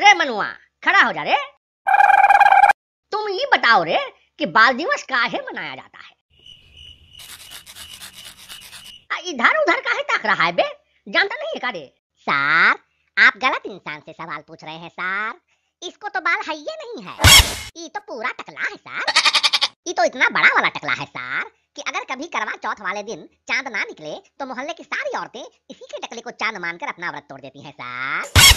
रे मनुआ खड़ा हो जा रे तुम ये बताओ रे कि बाल दिवस काहे मनाया जाता है इधर उधर काहे ताक रहा है बे जानता नहीं है का रे सार आप गलत इंसान से सवाल पूछ रहे हैं सार इसको तो बाल है ये नहीं है ये तो पूरा टकला है सार ये तो इतना बड़ा वाला टकला है सार कि अगर कभी करवा चौथ वाले दिन चांद ना निकले तो मोहल्ले की सारी औरतें इसी के टकले को चांद मानकर अपना व्रत तोड़ देती हैं सार